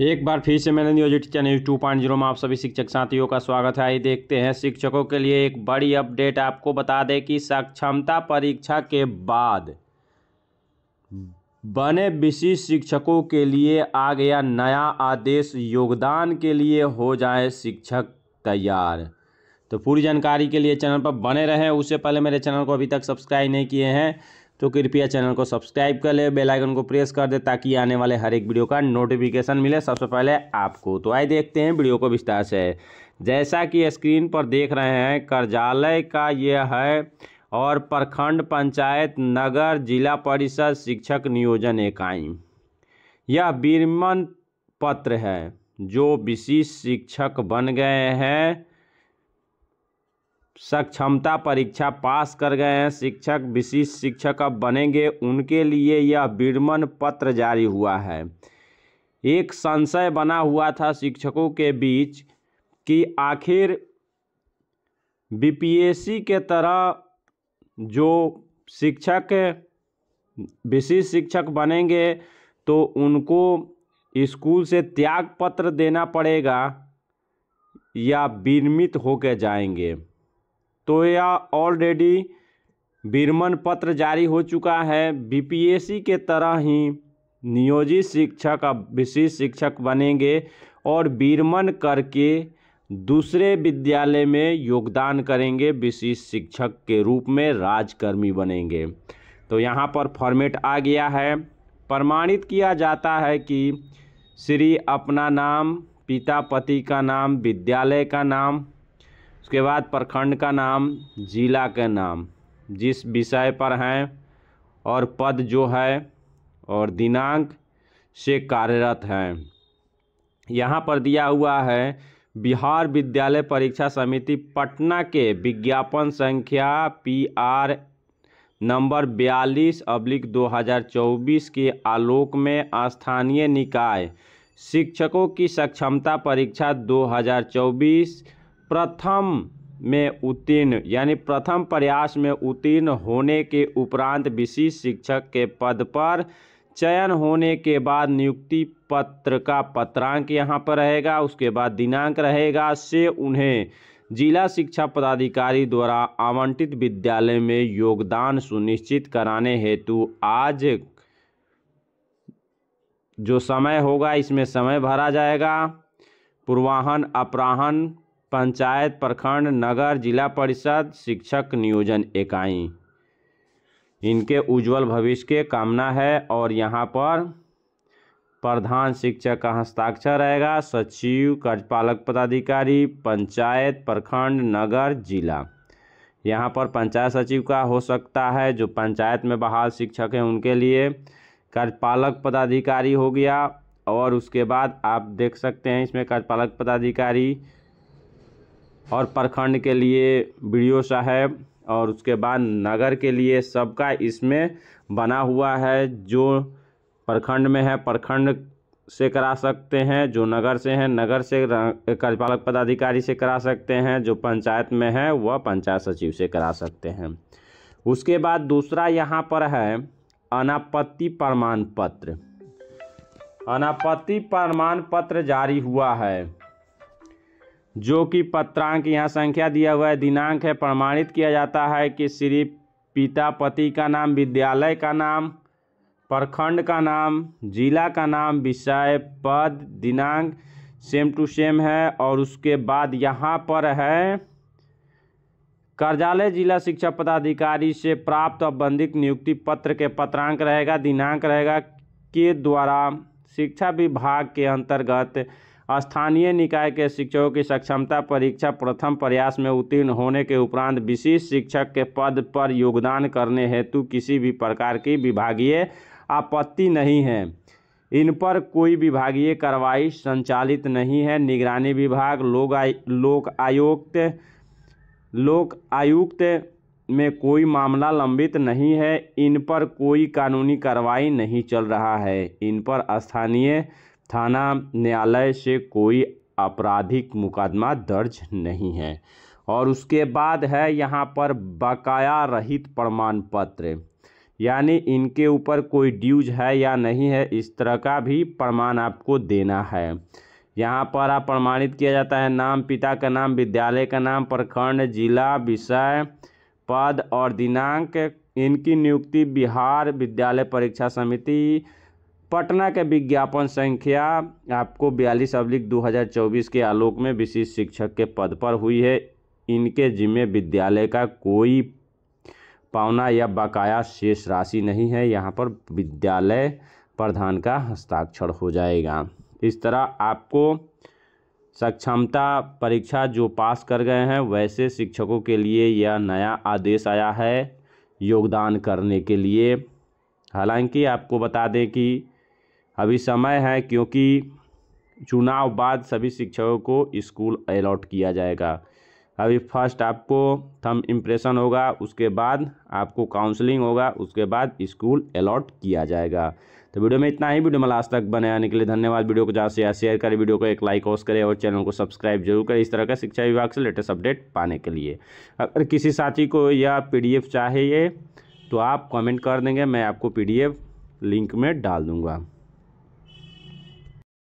एक बार फिर से मैंने news AT channel two point zero में आप सभी शिक्षक साथियों का स्वागत है आइए देखते हैं शिक्षकों के लिए एक बड़ी अपडेट आपको बता दें कि सक्षमता परीक्षा के बाद बने विशिष्ट शिक्षकों के लिए आ गया नया आदेश योगदान के लिए हो जाए शिक्षक तैयार तो पूरी जानकारी के लिए चैनल पर बने रहें उससे पहले मेरे चैनल को अभी तक सब्सक्राइब नहीं किए हैं तो कृपया चैनल को सब्सक्राइब कर ले बेल आइकन को प्रेस कर दे ताकि आने वाले हर एक वीडियो का नोटिफिकेशन मिले सबसे पहले आपको तो आइए देखते हैं वीडियो को विस्तार से जैसा कि स्क्रीन पर देख रहे हैं कार्यालय का यह है और प्रखंड पंचायत नगर जिला परिषद शिक्षक नियोजन इकाई यह विरमन पत्र है जो विशिष्ट शिक्षक बन गए हैं सक्षमता परीक्षा पास कर गए हैं शिक्षक विशिष्ट शिक्षक अब बनेंगे उनके लिए यह विर्मन पत्र जारी हुआ है एक संशय बना हुआ था शिक्षकों के बीच कि आखिर बीपीएससी के तरह जो शिक्षक विशिष्ट शिक्षक बनेंगे तो उनको स्कूल से त्याग पत्र देना पड़ेगा या विरमित होकर जाएंगे तो यह ऑलरेडी बीरमन पत्र जारी हो चुका है बीपीएससी के तरह ही नियोजित शिक्षक अब विशेष शिक्षक बनेंगे और बीरमन करके दूसरे विद्यालय में योगदान करेंगे विशेष शिक्षक के रूप में राजकर्मी बनेंगे तो यहाँ पर फॉर्मेट आ गया है प्रमाणित किया जाता है कि श्री अपना नाम पिता पति का नाम विद्यालय का नाम उसके बाद प्रखंड का नाम जिला का नाम जिस विषय पर हैं और पद जो है और दिनांक से कार्यरत हैं यहाँ पर दिया हुआ है बिहार विद्यालय परीक्षा समिति पटना के विज्ञापन संख्या पी आर नंबर बयालीस अब्लिक 2024 के आलोक में स्थानीय निकाय शिक्षकों की सक्षमता परीक्षा 2024 प्रथम में उत्तीर्ण यानी प्रथम प्रयास में उत्तीर्ण होने के उपरांत विशिष्ट शिक्षक के पद पर चयन होने के बाद नियुक्ति पत्र का पत्रांक यहाँ पर रहेगा उसके बाद दिनांक रहेगा से उन्हें जिला शिक्षा पदाधिकारी द्वारा आवंटित विद्यालय में योगदान सुनिश्चित कराने हेतु आज जो समय होगा इसमें समय भरा जाएगा पूर्वाहन अपराहन पंचायत प्रखंड नगर जिला परिषद शिक्षक नियोजन इकाई इनके उज्जवल भविष्य के कामना है और यहाँ पर प्रधान शिक्षक का हस्ताक्षर रहेगा सचिव कार्यपालक पदाधिकारी पंचायत प्रखंड नगर जिला यहाँ पर पंचायत सचिव का हो सकता है जो पंचायत में बहाल शिक्षक हैं उनके लिए कार्यपालक पदाधिकारी हो गया और उसके बाद आप देख सकते हैं इसमें कार्यपालक पदाधिकारी और प्रखंड के लिए बी साहब और उसके बाद नगर के लिए सबका इसमें बना हुआ है जो प्रखंड में है प्रखंड से करा सकते हैं जो नगर से हैं नगर से कार्यपालक पदाधिकारी से करा सकते हैं जो पंचायत में है वह पंचायत सचिव से करा सकते हैं उसके बाद दूसरा यहाँ पर है अनापत्ति प्रमाण पत्र अनापत्ति प्रमाण पत्र जारी हुआ है जो कि पत्रांक यहाँ संख्या दिया हुआ है दिनांक है प्रमाणित किया जाता है कि श्री पिता पति का नाम विद्यालय का नाम प्रखंड का नाम जिला का नाम विषय पद दिनांक सेम टू सेम है और उसके बाद यहाँ पर है कार्यालय जिला शिक्षा पदाधिकारी से प्राप्त अबंधित नियुक्ति पत्र के पत्रांक रहेगा दिनांक रहेगा के द्वारा शिक्षा विभाग के अंतर्गत स्थानीय निकाय के शिक्षकों की सक्षमता परीक्षा प्रथम प्रयास में उत्तीर्ण होने के उपरांत विशिष्ट शिक्षक के पद पर योगदान करने हेतु किसी भी प्रकार की विभागीय आपत्ति नहीं है इन पर कोई विभागीय कार्रवाई संचालित नहीं है निगरानी विभाग लोक आयु लोक आयुक्त लोक आयुक्त में कोई मामला लंबित नहीं है इन पर कोई कानूनी कार्रवाई नहीं चल रहा है इन पर स्थानीय थाना न्यायालय से कोई आपराधिक मुकदमा दर्ज नहीं है और उसके बाद है यहाँ पर बकाया रहित प्रमाण पत्र यानी इनके ऊपर कोई ड्यूज है या नहीं है इस तरह का भी प्रमाण आपको देना है यहाँ पर आप प्रमाणित किया जाता है नाम पिता का नाम विद्यालय का नाम प्रखंड जिला विषय पद और दिनांक इनकी नियुक्ति बिहार विद्यालय परीक्षा समिति पटना के विज्ञापन संख्या आपको बयालीस अब्लिक दो के आलोक में विशिष्ट शिक्षक के पद पर हुई है इनके जिम्मे विद्यालय का कोई पावना या बकाया शेष राशि नहीं है यहाँ पर विद्यालय प्रधान का हस्ताक्षर हो जाएगा इस तरह आपको सक्षमता परीक्षा जो पास कर गए हैं वैसे शिक्षकों के लिए यह नया आदेश आया है योगदान करने के लिए हालांकि आपको बता दें कि अभी समय है क्योंकि चुनाव बाद सभी शिक्षकों को स्कूल अलॉट किया जाएगा अभी फर्स्ट आपको थम इम्प्रेशन होगा उसके बाद आपको काउंसलिंग होगा उसके बाद स्कूल अलॉट किया जाएगा तो वीडियो में इतना ही वीडियो में लास्ट तक बने आने के लिए धन्यवाद वीडियो को ज़्यादा से ज़्यादा शेयर करें वीडियो को एक लाइक ऑस करें और चैनल को सब्सक्राइब जरूर करें इस तरह का शिक्षा विभाग से लेटेस्ट अपडेट पाने के लिए अगर किसी साथी को यह पी चाहिए तो आप कमेंट कर देंगे मैं आपको पी लिंक में डाल दूँगा